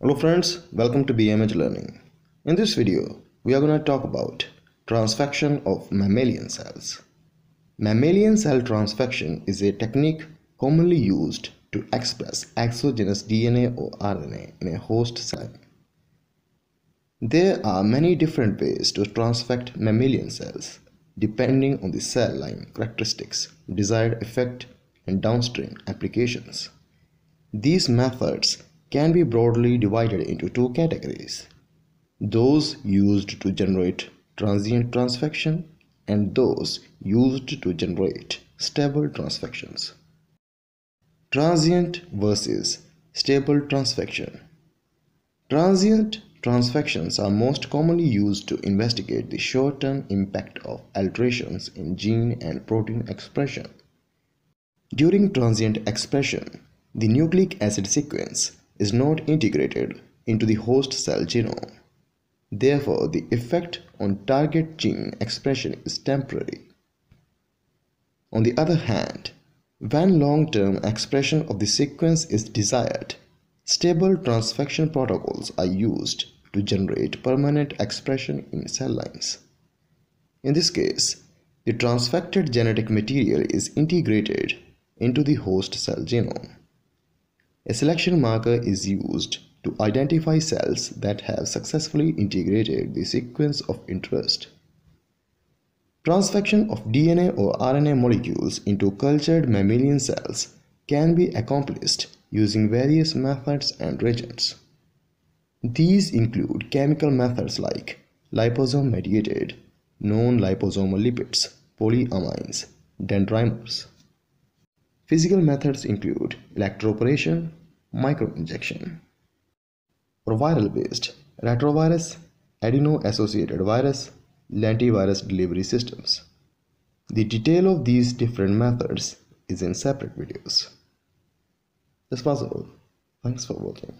Hello friends, welcome to BMH Learning. In this video, we are going to talk about transfection of mammalian cells. Mammalian cell transfection is a technique commonly used to express exogenous DNA or RNA in a host cell. There are many different ways to transfect mammalian cells depending on the cell line characteristics, desired effect, and downstream applications. These methods can be broadly divided into two categories those used to generate transient transfection and those used to generate stable transfections. Transient versus stable transfection. Transient transfections are most commonly used to investigate the short term impact of alterations in gene and protein expression. During transient expression, the nucleic acid sequence is not integrated into the host cell genome. Therefore, the effect on target gene expression is temporary. On the other hand, when long-term expression of the sequence is desired, stable transfection protocols are used to generate permanent expression in cell lines. In this case, the transfected genetic material is integrated into the host cell genome. A selection marker is used to identify cells that have successfully integrated the sequence of interest. Transfection of DNA or RNA molecules into cultured mammalian cells can be accomplished using various methods and reagents. These include chemical methods like liposome mediated, non liposomal lipids, polyamines, dendrimers. Physical methods include electroporation, microinjection. For viral based, retrovirus, adeno associated virus, lentivirus delivery systems. The detail of these different methods is in separate videos. This was all. Thanks for watching.